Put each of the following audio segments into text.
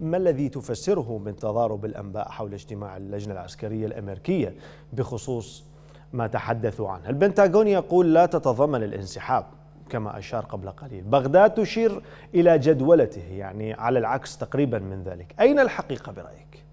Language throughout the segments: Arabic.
ما الذي تفسره من تضارب الأنباء حول اجتماع اللجنة العسكرية الأمريكية بخصوص ما تحدثوا عنه البنتاغون يقول لا تتضمن الانسحاب كما أشار قبل قليل بغداد تشير إلى جدولته يعني على العكس تقريبا من ذلك أين الحقيقة برأيك؟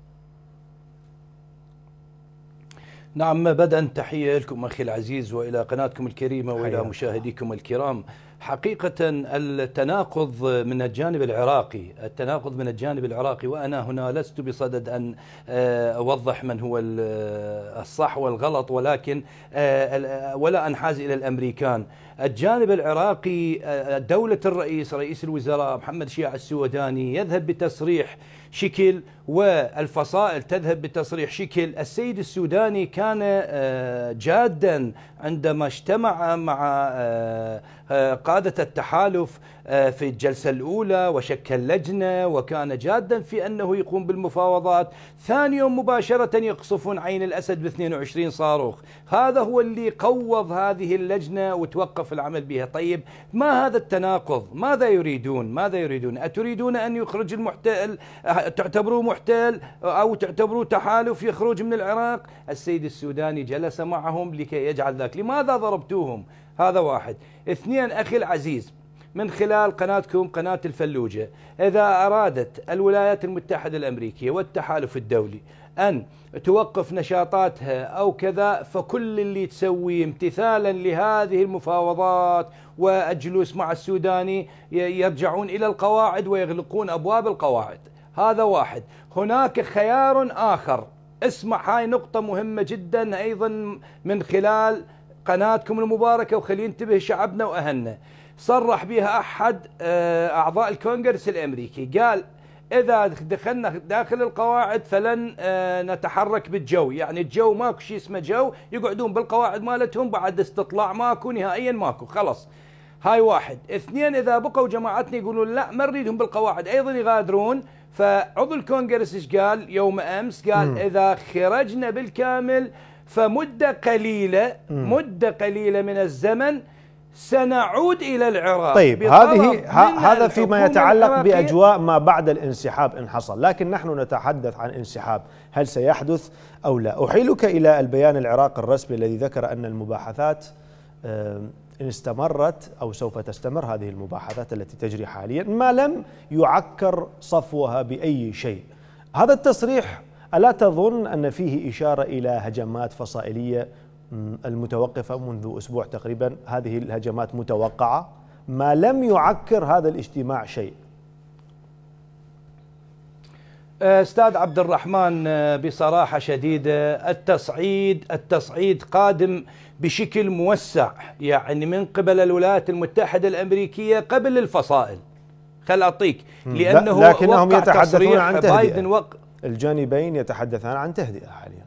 نعم بدأ تحية لكم أخي العزيز وإلى قناتكم الكريمة وإلى مشاهديكم الكرام حقيقة التناقض من الجانب العراقي التناقض من الجانب العراقي وأنا هنا لست بصدد أن آه، أوضح من هو آه، الصح والغلط ولكن آه، ولا أنحاز إلى الأمريكان الجانب العراقي دولة الرئيس رئيس الوزراء محمد شيع السوداني يذهب بتصريح شكل والفصائل تذهب بتصريح شكل السيد السوداني كان آه، جادا عندما اجتمع مع آه، آه، قادة التحالف آه، في الجلسة الأولى وشكل لجنة وكان جادا في أنه يقوم بالمفاوضات ثاني يوم مباشرة يقصفون عين الأسد ب 22 صاروخ هذا هو اللي قوض هذه اللجنة وتوقف العمل بها طيب ما هذا التناقض ماذا يريدون ماذا يريدون أتريدون أن يخرج المحتل تعتبروه محتل أو تعتبروه تحالف يخرج من العراق السيد السوداني جلس معهم لكي يجعل ذلك لماذا ضربتوهم هذا واحد اثنين أخي العزيز من خلال قناتكم قناة الفلوجة إذا أرادت الولايات المتحدة الأمريكية والتحالف الدولي أن توقف نشاطاتها أو كذا فكل اللي تسويه امتثالا لهذه المفاوضات والجلوس مع السوداني يرجعون إلى القواعد ويغلقون أبواب القواعد هذا واحد هناك خيار آخر اسمع هاي نقطة مهمة جدا أيضا من خلال قناتكم المباركة وخلي ينتبه شعبنا وأهلنا صرح بها احد آه، اعضاء الكونغرس الامريكي قال اذا دخلنا داخل القواعد فلن آه، نتحرك بالجو يعني الجو ماكو شيء اسمه جو يقعدون بالقواعد مالتهم بعد استطلاع ماكو نهائيا ماكو خلاص هاي واحد اثنين اذا بقوا جماعتنا يقولون لا ما نريدهم بالقواعد ايضا يغادرون فعضو الكونغرس ايش قال يوم امس قال م. اذا خرجنا بالكامل فمده قليله مده قليله من الزمن سنعود الى العراق طيب هذه هذا فيما يتعلق باجواء ما بعد الانسحاب ان حصل، لكن نحن نتحدث عن انسحاب، هل سيحدث او لا؟ احيلك الى البيان العراقي الرسمي الذي ذكر ان المباحثات ان استمرت او سوف تستمر هذه المباحثات التي تجري حاليا ما لم يعكر صفوها باي شيء. هذا التصريح الا تظن ان فيه اشاره الى هجمات فصائليه المتوقفة منذ أسبوع تقريبا هذه الهجمات متوقعة ما لم يعكر هذا الاجتماع شيء استاذ عبد الرحمن بصراحه شديده التصعيد التصعيد قادم بشكل موسع يعني من قبل الولايات المتحده الامريكيه قبل الفصائل خل اعطيك لانه لكنهم يتحدثون عن تهدئه بايدن وق... الجانبين يتحدثان عن تهدئه حاليا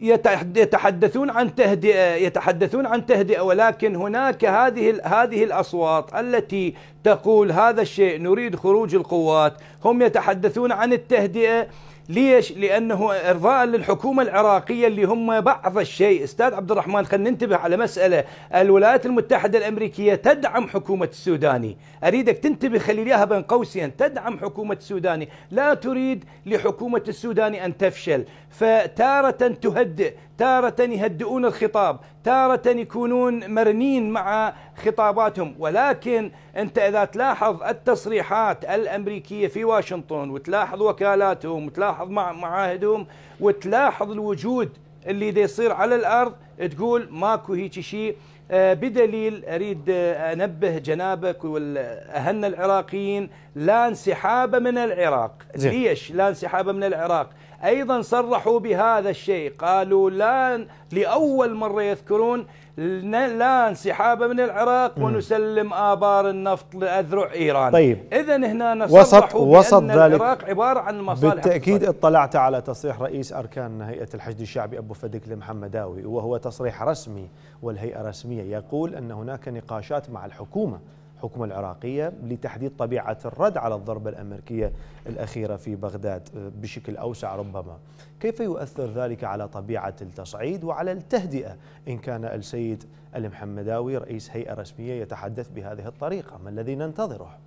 يتحدثون عن تهدئه يتحدثون عن تهدئه ولكن هناك هذه هذه الاصوات التي تقول هذا الشيء نريد خروج القوات هم يتحدثون عن التهدئه ليش؟ لانه ارضاء للحكومه العراقيه اللي هم بعض الشيء، استاذ عبد الرحمن خلينا ننتبه على مساله، الولايات المتحده الامريكيه تدعم حكومه السوداني، اريدك تنتبه خلي ليها بين قوسين، تدعم حكومه السوداني، لا تريد لحكومه السوداني ان تفشل، فتارة تهدئ، تارة يهدئون الخطاب، تارة يكونون مرنين مع خطاباتهم ولكن أنت إذا تلاحظ التصريحات الأمريكية في واشنطن وتلاحظ وكالاتهم وتلاحظ مع معاهدهم وتلاحظ الوجود اللي دي يصير على الأرض تقول ماكو هيك شيء آه، بدليل اريد آه، انبه جنابك واهلنا العراقيين لا انسحاب من العراق ليش لا انسحاب من العراق أيضا صرحوا بهذا الشيء قالوا لا لأول مرة يذكرون لا انسحاب من العراق ونسلم آبار النفط لأذرع إيران طيب إذا هنا صرحوا وسط بأن ذلك العراق عبارة عن مصالح بالتأكيد اطلعت على تصريح رئيس أركان هيئة الحشد الشعبي أبو فدك لمحمداوي وهو تصريح رسمي والهيئة رسمية يقول أن هناك نقاشات مع الحكومة الحكومة العراقية لتحديد طبيعة الرد على الضربة الأمريكية الأخيرة في بغداد آه، بشكل أوسع ربما كيف يؤثر ذلك على طبيعة التصعيد وعلى التهدئة إن كان السيد المحمداوي رئيس هيئة رسمية يتحدث بهذه الطريقة ما الذي ننتظره؟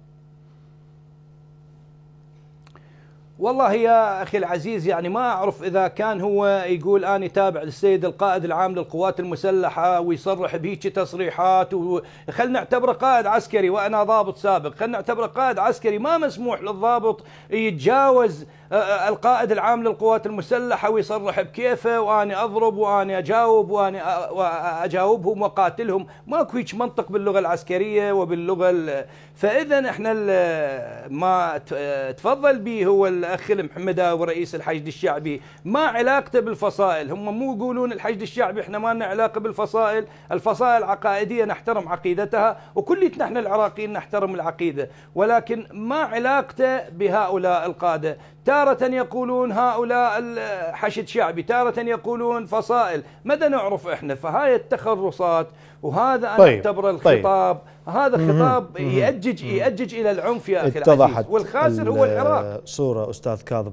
والله يا اخي العزيز يعني ما اعرف اذا كان هو يقول اني تابع للسيد القائد العام للقوات المسلحه ويصرح بهيك تصريحات وخلنا نعتبره قائد عسكري وانا ضابط سابق خلنا نعتبره قائد عسكري ما مسموح للضابط يتجاوز القائد العام للقوات المسلحه ويصرح بكيفه واني اضرب واني اجاوب واني اجاوبهم واقاتلهم ماكو هيك منطق باللغه العسكريه وباللغه فاذا احنا ما تفضل به هو الاخ المحمداوي رئيس الحشد الشعبي ما علاقته بالفصائل هم مو يقولون الحشد الشعبي احنا ما لنا علاقه بالفصائل الفصائل عقائديه نحترم عقيدتها وكلنا احنا العراقيين نحترم العقيده ولكن ما علاقته بهؤلاء القاده تارة يقولون هؤلاء حشد شعبي تارة يقولون فصائل مدى نعرف إحنا فهاي التخرصات وهذا أنا طيب. أعتبر طيب. الخطاب طيب. هذا خطاب يأجج, يأجج إلى العنف يا أخي العزيز والخاسر هو العراق صورة أستاذ كاظم